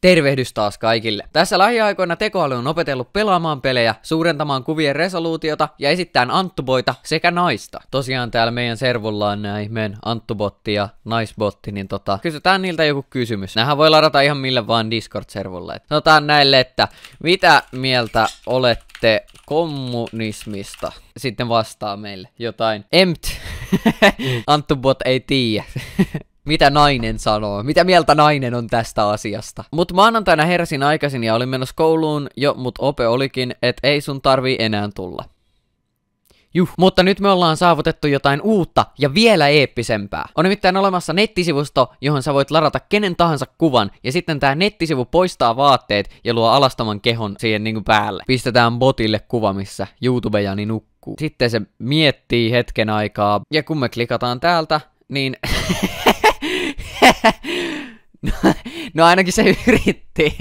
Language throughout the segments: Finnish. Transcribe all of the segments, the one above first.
Tervehdys taas kaikille. Tässä lähiaikoina tekoäly on opetellut pelaamaan pelejä, suurentamaan kuvien resoluutiota ja esittämään anttuboita sekä naista. Tosiaan täällä meidän servulla on nämä ihmeen anttubotti ja naisbotti, niin tota, kysytään niiltä joku kysymys. Nähän voi ladata ihan millä vaan Discord-servulle. Sanotaan näille, että mitä mieltä olette kommunismista? Sitten vastaa meille jotain. Empt. Anttubot ei tiedä. mitä nainen sanoo, mitä mieltä nainen on tästä asiasta. Mut maanantaina heräsin aikaisin ja olin menossa kouluun jo, mut ope olikin, että ei sun tarvii enää tulla. Juh, mutta nyt me ollaan saavutettu jotain uutta ja vielä eeppisempää. On nimittäin olemassa nettisivusto, johon sä voit ladata kenen tahansa kuvan, ja sitten tää nettisivu poistaa vaatteet ja luo alastaman kehon siihen niinku päälle. Pistetään botille kuva, missä YouTubejani nukkuu. Sitten se miettii hetken aikaa, ja kun me klikataan täältä, niin... No, no ainakin se yritti.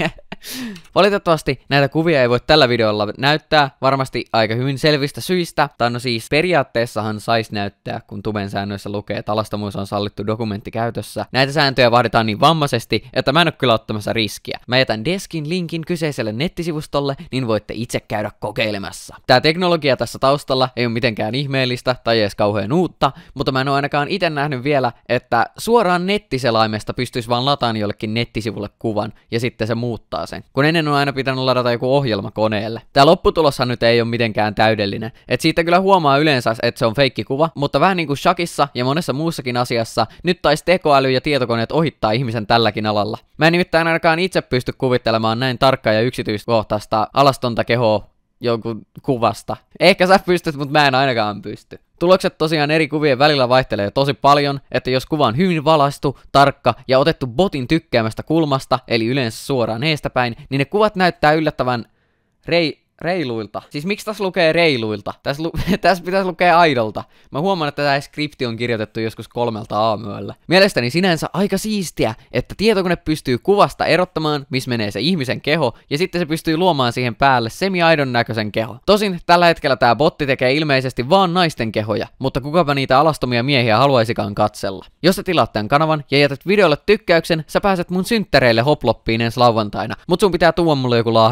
Valitettavasti näitä kuvia ei voi tällä videolla näyttää, varmasti aika hyvin selvistä syistä, tai no siis periaatteessahan saisi näyttää, kun tuben säännöissä lukee, että alastomuus on sallittu dokumentti käytössä. Näitä sääntöjä vaaditaan niin vammaisesti, että mä en ole kyllä ottamassa riskiä. Mä jätän deskin linkin kyseiselle nettisivustolle, niin voitte itse käydä kokeilemassa. Tää teknologia tässä taustalla ei ole mitenkään ihmeellistä tai edes kauhean uutta, mutta mä en ole ainakaan itse nähnyt vielä, että suoraan nettiselaimesta pystyisi vaan lataan jollekin nettisivulle kuvan ja sitten se muuttaa sen. Kun ennen ennen on aina pitänyt ladata joku ohjelma koneelle. Tämä lopputuloshan nyt ei ole mitenkään täydellinen. Et siitä kyllä huomaa yleensä, että se on feikkikuva, mutta vähän niin kuin Shakissa ja monessa muussakin asiassa, nyt taisi tekoäly ja tietokoneet ohittaa ihmisen tälläkin alalla. Mä en nimittäin ainakaan itse pysty kuvittelemaan näin tarkkaa ja yksityiskohtaista alastonta kehoa jonkun kuvasta. Ehkä sä pystyt, mutta mä en ainakaan pysty. Tulokset tosiaan eri kuvien välillä vaihtelee tosi paljon, että jos kuva on hyvin valaistu, tarkka ja otettu botin tykkäämästä kulmasta, eli yleensä suoraan heistä päin, niin ne kuvat näyttää yllättävän rei Reiluilta. Siis miksi tässä lukee reiluilta? Tässä, lu- tässä pitäisi lukea aidolta. Mä huomaan, että tämä skripti on kirjoitettu joskus kolmelta aamuyöllä. Mielestäni sinänsä aika siistiä, että tietokone pystyy kuvasta erottamaan, missä menee se ihmisen keho, ja sitten se pystyy luomaan siihen päälle semi-aidon näköisen keho. Tosin tällä hetkellä tämä botti tekee ilmeisesti vaan naisten kehoja, mutta kukapa niitä alastomia miehiä haluaisikaan katsella. Jos sä tilaat tämän kanavan ja jätät videolle tykkäyksen, sä pääset mun synttäreille hoploppiin ensi lauantaina, mutta sun pitää tuoda mulle joku lahja.